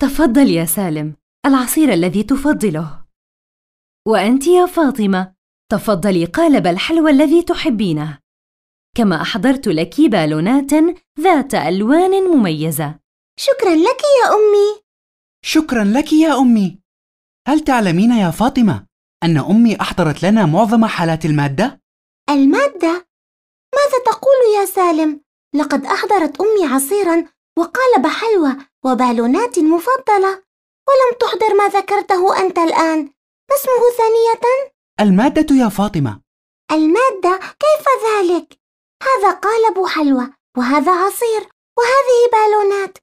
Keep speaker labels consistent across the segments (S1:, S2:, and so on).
S1: تفضل يا سالم العصير الذي تفضله وانت يا فاطمه تفضلي قالب الحلوى الذي تحبينه كما احضرت لك بالونات ذات الوان مميزه
S2: شكرا لك يا امي شكرا لك يا امي هل تعلمين يا فاطمه ان امي احضرت لنا معظم حالات الماده الماده ماذا تقول يا
S1: سالم لقد احضرت امي عصيرا وقالب حلوى وبالوناتي المفضلة ولم تحضر ما ذكرته أنت الآن ما اسمه ثانية؟
S2: المادة يا فاطمة
S1: المادة كيف ذلك؟ هذا قالب حلوى وهذا عصير وهذه بالونات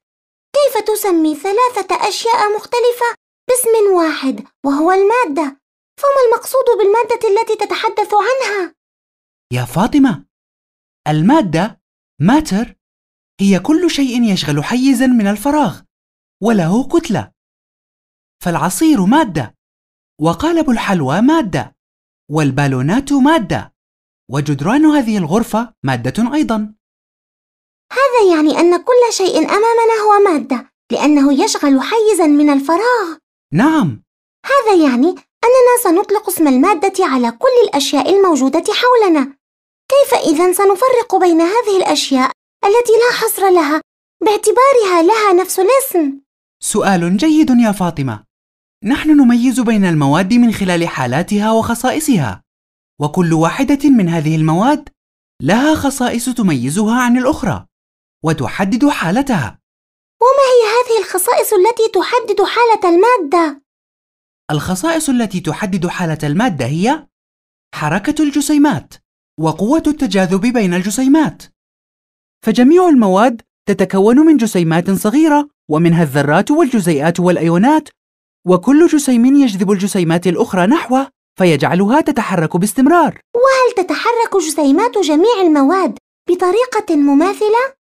S1: كيف تسمي ثلاثة أشياء مختلفة باسم واحد وهو المادة؟ فما المقصود
S2: بالمادة التي
S1: تتحدث عنها؟
S2: يا فاطمة المادة ماتر هي كل شيء يشغل حيزا من الفراغ وله كتلة فالعصير مادة وقالب الحلوى مادة والبالونات مادة وجدران هذه الغرفة مادة أيضا هذا يعني أن كل شيء أمامنا هو مادة لأنه يشغل
S1: حيزا من الفراغ نعم هذا يعني أننا سنطلق اسم المادة على كل الأشياء الموجودة حولنا كيف إذا سنفرق بين هذه
S2: الأشياء التي لا حصر لها باعتبارها لها نفس الاسم سؤال جيد يا فاطمة نحن نميز بين المواد من خلال حالاتها وخصائصها وكل واحدة من هذه المواد لها خصائص تميزها عن الأخرى وتحدد حالتها وما هي هذه الخصائص
S1: التي تحدد حالة المادة؟
S2: الخصائص التي تحدد حالة المادة هي حركة الجسيمات وقوة التجاذب بين الجسيمات فجميع المواد تتكون من جسيمات صغيرة ومنها الذرات والجزيئات والأيونات وكل جسيم يجذب الجسيمات الأخرى نحوه فيجعلها تتحرك باستمرار وهل تتحرك جسيمات جميع المواد
S1: بطريقة
S2: مماثلة؟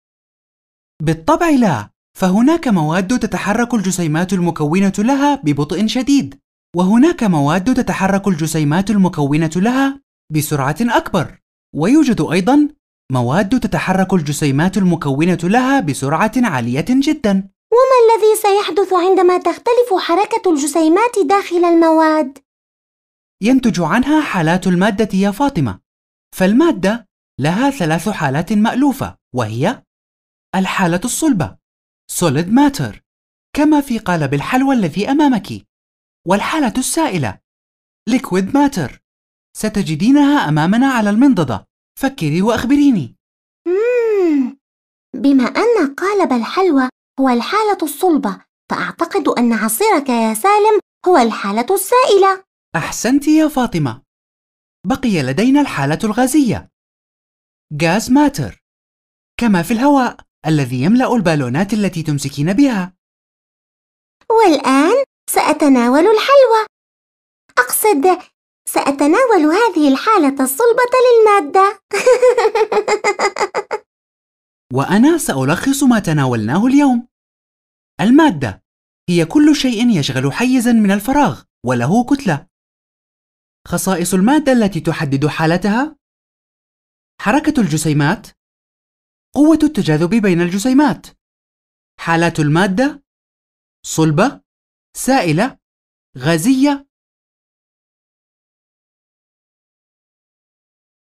S2: بالطبع لا فهناك مواد تتحرك الجسيمات المكونة لها ببطء شديد وهناك مواد تتحرك الجسيمات المكونة لها بسرعة أكبر ويوجد أيضاً مواد تتحرك الجسيمات المكونة لها بسرعة عالية جدا
S1: وما الذي سيحدث عندما تختلف حركة الجسيمات
S2: داخل المواد؟ ينتج عنها حالات المادة يا فاطمة فالمادة لها ثلاث حالات مألوفة وهي الحالة الصلبة solid matter كما في قالب الحلوى الذي أمامك والحالة السائلة liquid matter ستجدينها أمامنا على المنضدة فكري وأخبريني
S1: مم. بما أن قالب الحلوى هو الحالة الصلبة
S2: فأعتقد أن عصيرك يا سالم هو الحالة السائلة أحسنت يا فاطمة بقي لدينا الحالة الغازية غاز ماتر كما في الهواء الذي يملأ البالونات التي تمسكين بها
S1: والآن سأتناول الحلوى أقصد سأتناول هذه الحالة الصلبة للمادة
S2: وأنا سألخص ما تناولناه اليوم المادة هي كل شيء يشغل حيزا من الفراغ وله كتلة خصائص المادة التي تحدد حالتها حركة الجسيمات قوة التجاذب بين الجسيمات حالات المادة صلبة سائلة غازية